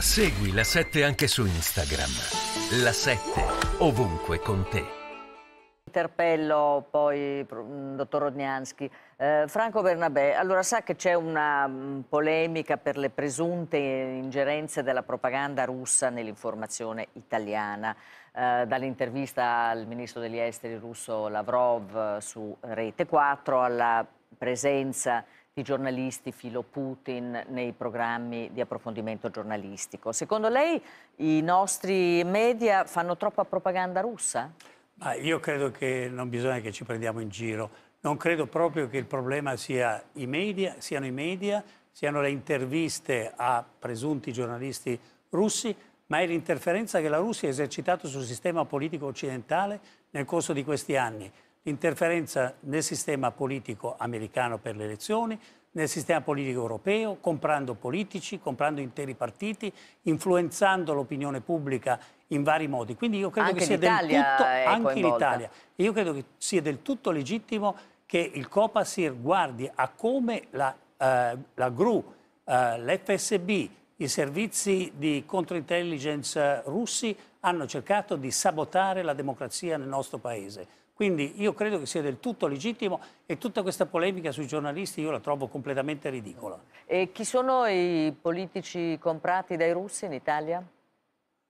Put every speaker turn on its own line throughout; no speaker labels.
Segui la 7 anche su Instagram. La 7 ovunque con te.
Interpello poi mm, dottor Rodnianski. Eh, Franco Bernabé, allora sa che c'è una mh, mm, polemica per le presunte ingerenze della propaganda russa nell'informazione italiana, eh, dall'intervista al ministro degli esteri russo Lavrov eh, su Rete 4 alla presenza di giornalisti filo Putin nei programmi di approfondimento giornalistico. Secondo lei i nostri media fanno troppa propaganda russa?
Ma io credo che non bisogna che ci prendiamo in giro. Non credo proprio che il problema sia i media, siano i media, siano le interviste a presunti giornalisti russi, ma è l'interferenza che la Russia ha esercitato sul sistema politico occidentale nel corso di questi anni l'interferenza nel sistema politico americano per le elezioni, nel sistema politico europeo, comprando politici, comprando interi partiti, influenzando l'opinione pubblica in vari modi. Quindi io credo anche che sia del tutto anche in Italia. Io credo che sia del tutto legittimo che il Copasir guardi a come la, eh, la GRU, eh, l'FSB, i servizi di controintelligence russi hanno cercato di sabotare la democrazia nel nostro paese. Quindi io credo che sia del tutto legittimo e tutta questa polemica sui giornalisti io la trovo completamente ridicola.
E chi sono i politici comprati dai russi in Italia?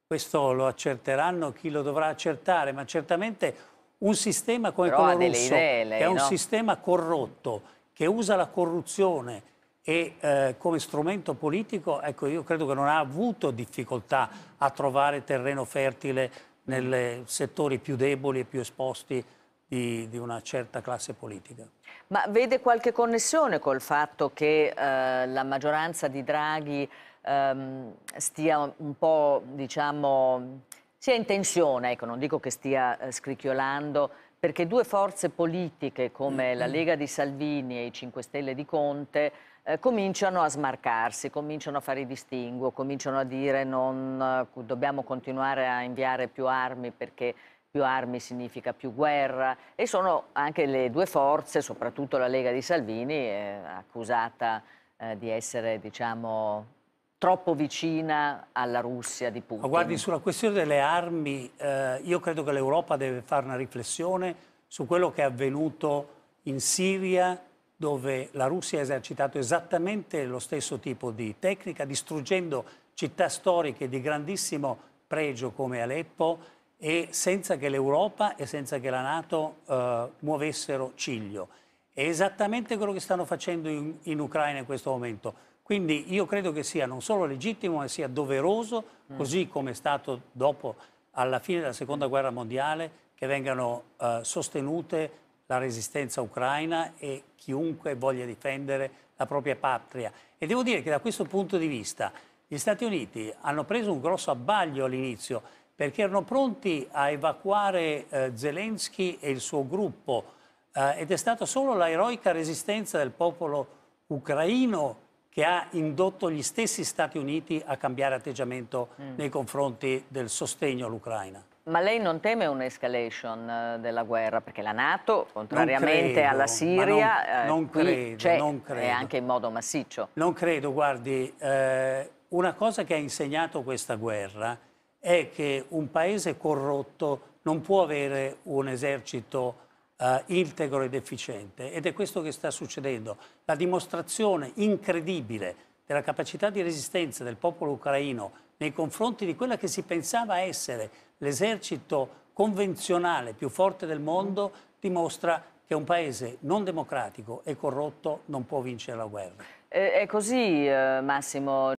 Questo lo accerteranno chi lo dovrà accertare, ma certamente un sistema come Però quello russo, idee, lei, che è un no? sistema corrotto, che usa la corruzione e eh, come strumento politico, ecco, io credo che non ha avuto difficoltà a trovare terreno fertile nei settori più deboli e più esposti di, di, una certa classe politica.
Ma vede qualche connessione col fatto che eh, la maggioranza di Draghi ehm, stia un po', diciamo, sia in tensione, ecco, non dico che stia eh, scricchiolando, perché due forze politiche come la Lega di Salvini e i 5 Stelle di Conte eh, cominciano a smarcarsi, cominciano a fare i distinguo, cominciano a dire non eh, dobbiamo continuare a inviare più armi perché più armi significa più guerra e sono anche le due forze, soprattutto la Lega di Salvini, eh, accusata eh, di essere diciamo, troppo vicina alla Russia di Putin. Ma guardi,
sulla questione delle armi, eh, io credo che l'Europa deve fare una riflessione su quello che è avvenuto in Siria, dove la Russia ha esercitato esattamente lo stesso tipo di tecnica, distruggendo città storiche di grandissimo pregio come Aleppo e senza che l'Europa e senza che la Nato eh, muovessero ciglio. È esattamente quello che stanno facendo in, in, Ucraina in questo momento. Quindi io credo che sia non solo legittimo, ma sia doveroso, mm. così come è stato dopo, alla fine della Seconda Guerra Mondiale, che vengano eh, sostenute la resistenza ucraina e chiunque voglia difendere la propria patria. E devo dire che da questo punto di vista gli Stati Uniti hanno preso un grosso abbaglio all'inizio, perché erano pronti a evacuare eh, Zelensky e il suo gruppo eh, ed è stata solo la eroica resistenza del popolo ucraino che ha indotto gli stessi Stati Uniti a cambiare atteggiamento mm. nei confronti del sostegno all'Ucraina.
Ma lei non teme un'escalation eh, della guerra? Perché la Nato, contrariamente credo, alla Siria, eh, non, non eh, credo, credo. e anche in modo massiccio.
Non credo, guardi, eh, una cosa che ha insegnato questa guerra è che un paese corrotto non può avere un esercito eh, integro ed efficiente ed è questo che sta succedendo. La dimostrazione incredibile della capacità di resistenza del popolo ucraino nei confronti di quella che si pensava essere l'esercito convenzionale più forte del mondo dimostra che un paese non democratico e corrotto non può vincere la guerra.
Eh, è così, eh, Massimo.